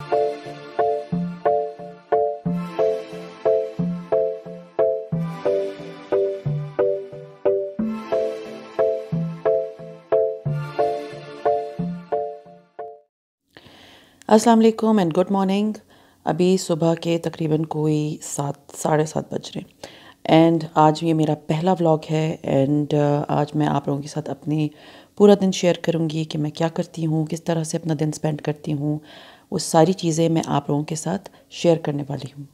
अस्सलाम वालेकुम and good morning अभी सुबह के तकरीबन कोई सात साढ़े सात बज रहे एंड आज ये मेरा पहला व्लॉग है एंड आज मैं आप लोगों के साथ अपनी पूरा दिन शेयर करूँगी कि मैं क्या करती हूँ किस तरह से अपना दिन स्पेंड करती हूँ वो सारी चीज़ें मैं आप लोगों के साथ शेयर करने वाली हूँ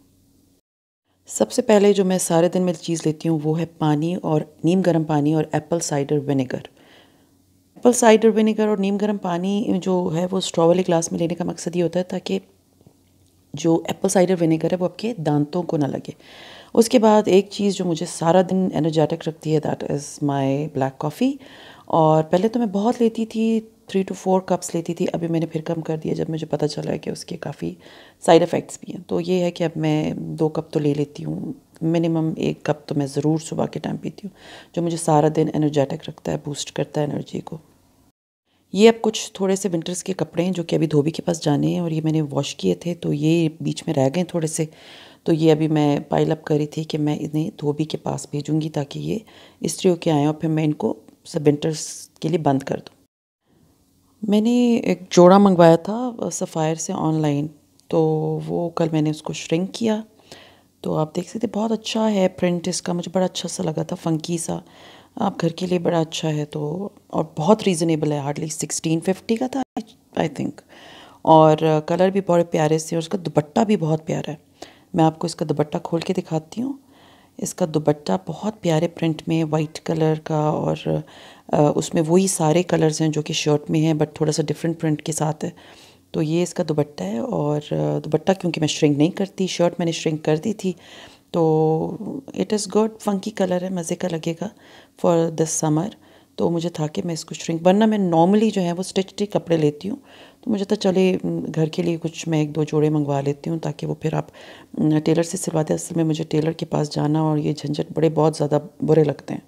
सबसे पहले जो मैं सारे दिन में चीज़ लेती हूँ वो है पानी और नीम गर्म पानी और apple cider vinegar apple cider vinegar और नीम गर्म पानी जो है वो स्ट्रॉ वाले ग्लास में लेने का मकसद ये होता है ताकि जो एप्पल साइडर विनेगर है वो आपके दांतों को ना लगे उसके बाद एक चीज़ जो मुझे सारा दिन एनर्जेटिक रखती है that is my black coffee और पहले तो मैं बहुत लेती थी थ्री टू फोर कप्स लेती थी अभी मैंने फिर कम कर दिया जब मुझे पता चला है कि उसके काफ़ी साइड इफ़ेक्ट्स भी हैं तो ये है कि अब मैं दो कप तो ले लेती हूँ मिनिमम एक कप तो मैं ज़रूर सुबह के टाइम पीती हूँ जो मुझे सारा दिन एनर्जेटिक रखता है बूस्ट करता है एनर्जी को ये अब कुछ थोड़े से विंटर्स के कपड़े हैं जो कि अभी धोबी के पास जाने हैं और ये मैंने वॉश किए थे तो ये बीच में रह गए थोड़े से तो ये अभी मैं पाइल अप करी थी कि मैं इन्हें धोबी के पास भेजूँगी ताकि ये स्त्रियों के आएँ और फिर मैं इनको सब विंटर्स के लिए बंद कर दो मैंने एक जोड़ा मंगवाया था सफ़ायर से ऑनलाइन तो वो कल मैंने उसको श्रिंक किया तो आप देख सकते बहुत अच्छा है प्रिंट इसका मुझे बड़ा अच्छा सा लगा था फंकी सा आप घर के लिए बड़ा अच्छा है तो और बहुत रीज़नेबल है हार्डली सिक्सटीन फिफ्टी का था आई थिंक और कलर भी बड़े प्यारे से और उसका दुपट्टा भी बहुत प्यारा है मैं आपको इसका दुपट्टा खोल के दिखाती हूँ इसका दुपट्टा बहुत प्यारे प्रिंट में वाइट कलर का और उसमें वही सारे कलर्स हैं जो कि शर्ट में हैं बट थोड़ा सा डिफरेंट प्रिंट के साथ है तो ये इसका दुपट्टा है और दुपट्टा क्योंकि मैं श्रिंक नहीं करती शर्ट मैंने श्रिंक कर दी थी तो it is good funky colour है मज़े का लगेगा फॉर दिस समर तो मुझे था कि मैं इसको श्रिंक वरना मैं नॉर्मली जो है वो स्टिच के कपड़े लेती हूँ तो मुझे तो चले घर के लिए कुछ मैं एक दो जोड़े मंगवा लेती हूँ ताकि वो फिर आप टेलर से सिलवाते असल में मुझे टेलर के पास जाना और ये झंझट बड़े बहुत ज़्यादा बुरे लगते हैं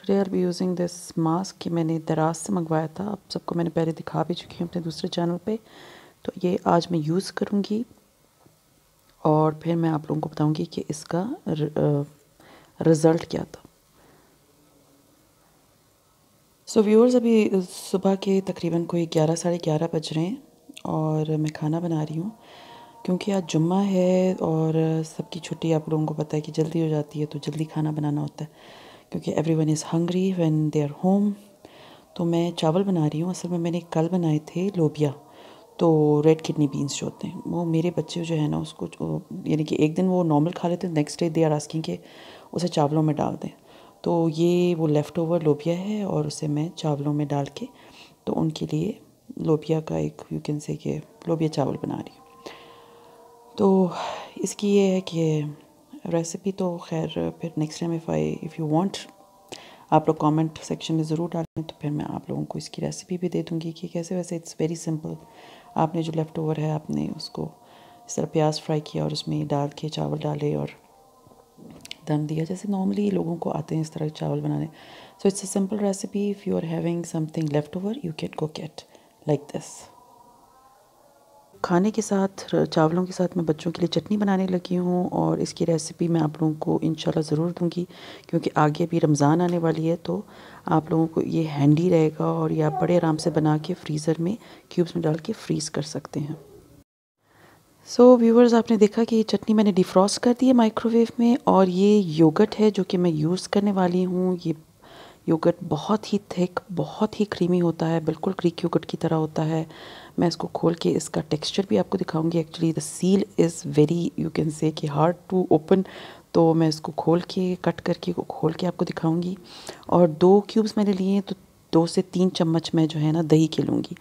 today are be using this mask कि मैंने दराज से मंगवाया था आप सबको मैंने पहले दिखा भी चुकी हूँ अपने दूसरे चैनल पर तो ये आज मैं यूज़ करूँगी और फिर मैं आप लोगों को बताऊँगी कि इसका रिज़ल्ट क्या था सो so, व्यूअर्स अभी सुबह के तकरीबन कोई ग्यारह साढ़े ग्यारह बज रहे हैं और मैं खाना बना रही हूँ क्योंकि आज जुम्मा है और सबकी छुट्टी आप लोगों को पता है कि जल्दी हो जाती है तो जल्दी खाना बनाना होता है क्योंकि every one is hungry when they are home तो मैं चावल बना रही हूँ असल में मैंने कल बनाए थे लोबिया तो रेड किडनी बीन्स जो होते हैं वो मेरे बच्चे जो है ना उसको यानी कि एक दिन वो नॉर्मल खा लेते हैं next day they are asking के उसे चावलों में डाल दें तो ये वो लेफ़्ट ओवर लोबिया है और उसे मैं चावलों में डाल के तो उनके लिए लोबिया का एक यू कैन से कि लोबिया चावल बना रही हूँ तो इसकी ये है कि रेसिपी तो खैर फिर next time if I if you want आप लोग कमेंट सेक्शन में ज़रूर डालें तो फिर मैं आप लोगों को इसकी रेसिपी भी दे दूँगी कि कैसे वैसे इट्स वेरी सिंपल आपने जो लेफ़्ट ओवर है आपने उसको इस तरह प्याज फ्राई किया और उसमें डाल के चावल डाले और दम दिया जैसे नॉर्मली लोगों को आते हैं इस तरह चावल बनाने so it's a simple recipe if you are having something left over you can cook it like this खाने के साथ चावलों के साथ मैं बच्चों के लिए चटनी बनाने लगी हूँ और इसकी रेसिपी मैं आप लोगों को इन ज़रूर दूँगी क्योंकि आगे भी रमज़ान आने वाली है तो आप लोगों को ये हैंडी रहेगा और ये आप बड़े आराम से बना के फ्रीज़र में क्यूब्स में डाल के फ्रीज़ कर सकते हैं सो so, व्यूवर्स आपने देखा कि ये चटनी मैंने डिफ्रॉस्ट कर दी है माइक्रोवेव में और ये योगट है जो कि मैं यूज़ करने वाली हूँ ये योगट बहुत ही थिक बहुत ही क्रीमी होता है बिल्कुल क्रीक योगट की तरह होता है मैं इसको खोल के इसका टेक्सचर भी आपको दिखाऊंगी actually the seal is very you can say कि हार्ड टू ओपन तो मैं इसको खोल के कट करके खोल के आपको दिखाऊंगी और दो क्यूब्स मैंने लिए हैं तो दो से तीन चम्मच मैं जो है ना दही के लूँगी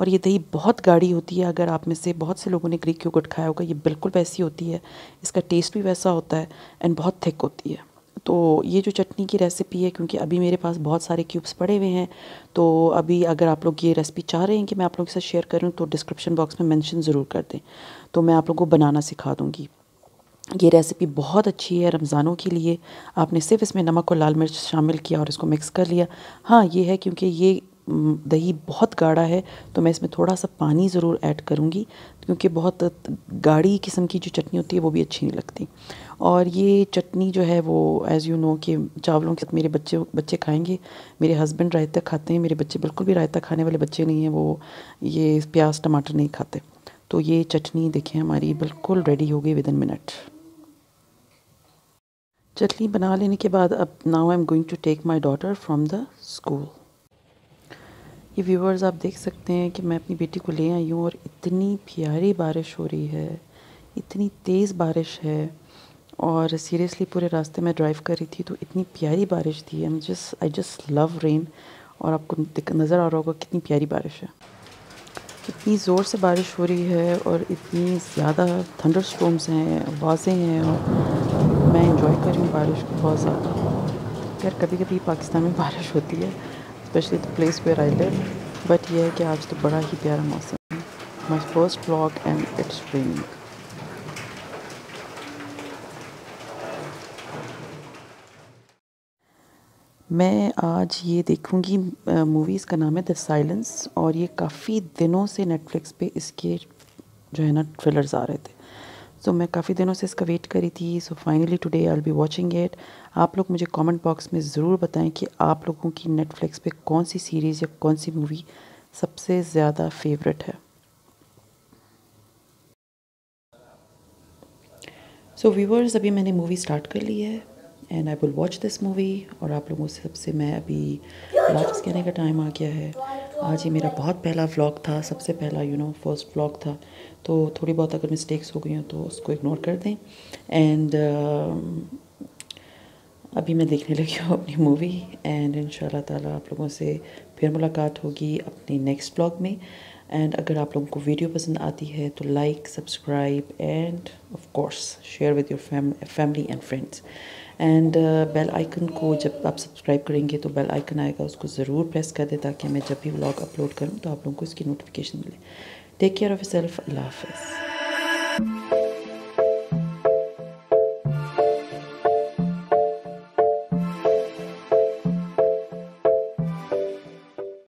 और ये दही बहुत गाढ़ी होती है अगर आप में से बहुत से लोगों ने ग्रीक योगर्ट खाया होगा ये बिल्कुल वैसी होती है इसका टेस्ट भी वैसा होता है एंड बहुत थिक होती है तो ये जो चटनी की रेसिपी है क्योंकि अभी मेरे पास बहुत सारे क्यूब्स पड़े हुए हैं तो अभी अगर आप लोग ये रेसिपी चाह रहे हैं कि मैं आप लोगों के साथ शेयर करूँ तो डिस्क्रिप्शन बॉक्स में मेंशन ज़रूर कर दें तो मैं आप लोगों को बनाना सिखा दूँगी ये रेसिपी बहुत अच्छी है रमज़ानों के लिए आपने सिर्फ इसमें नमक और लाल मिर्च शामिल किया और इसको मिक्स कर लिया हाँ ये है क्योंकि ये दही बहुत गाढ़ा है तो मैं इसमें थोड़ा सा पानी ज़रूर ऐड करूँगी क्योंकि बहुत गाढ़ी किस्म की जो चटनी होती है वो भी अच्छी नहीं लगती और ये चटनी जो है वो एज़ यू नो कि चावलों के साथ मेरे बच्चे बच्चे खाएंगे मेरे हस्बैंड रायता खाते हैं मेरे बच्चे बिल्कुल भी रायता खाने वाले बच्चे नहीं हैं वो ये प्याज टमाटर नहीं खाते तो ये चटनी देखें हमारी बिल्कुल रेडी हो गई विद इन मिनट चटनी बना लेने के बाद अब now I am going to take my daughter from the school ये व्यूवर्स आप देख सकते हैं कि मैं अपनी बेटी को ले आई हूँ और इतनी प्यारी बारिश हो रही है इतनी तेज़ बारिश है और सीरियसली पूरे रास्ते में ड्राइव कर रही थी तो इतनी प्यारी बारिश थी am just I just love rain और आपको नज़र आ रहा होगा कितनी प्यारी बारिश है इतनी ज़ोर से बारिश हो रही है और इतनी ज़्यादा थंडर स्टोम्स हैं वाजें हैं और मैं इन्जॉय कर रही हूँ बारिश को बहुत ज़्यादा यार कभी कभी पाकिस्तान में बारिश होती है specially the place where I live but ये है कि आज तो बड़ा ही प्यारा मौसम है my first blog and it's raining मैं आज ये देखूंगी मूवीज़ का नाम है द साइलेंस और ये काफ़ी दिनों से नेटफ्लिक्स पे इसके जो है ना ट्रेलर्स आ रहे थे सो मैं काफ़ी दिनों से इसका वेट करी थी so finally today I be watching it आप लोग मुझे कमेंट बॉक्स में ज़रूर बताएं कि आप लोगों की नेटफ्लिक्स पे कौन सी सीरीज़ या कौन सी मूवी सबसे ज़्यादा फेवरेट है सो so, व्यूवर्स अभी मैंने मूवी स्टार्ट कर ली है and I will watch this movie और आप लोगों से सबसे मैं अभी लाफ्स कहने का टाइम आ गया है आज ये मेरा बहुत पहला व्लॉग था सबसे पहला यू नो फर्स्ट व्लॉग था तो थोड़ी बहुत अगर मिस्टेक्स हो गई हो तो उसको इग्नोर कर दें एंड uh, um, अभी मैं देखने लगी हूँ अपनी मूवी एंड इन ताला आप लोगों से फिर मुलाकात होगी अपने नेक्स्ट ब्लॉग में एंड अगर आप लोगों को वीडियो पसंद आती है तो like subscribe and of course share with your family and friends and bell icon को जब आप सब्सक्राइब करेंगे तो बेल आइकन आएगा उसको ज़रूर प्रेस कर दें ताकि मैं जब भी व्लॉग अपलोड करूँ तो आप लोगों को इसकी नोटिफिकेशन मिले टेक केयर ऑफ़ सेल्फ अल्लाह हाफिज़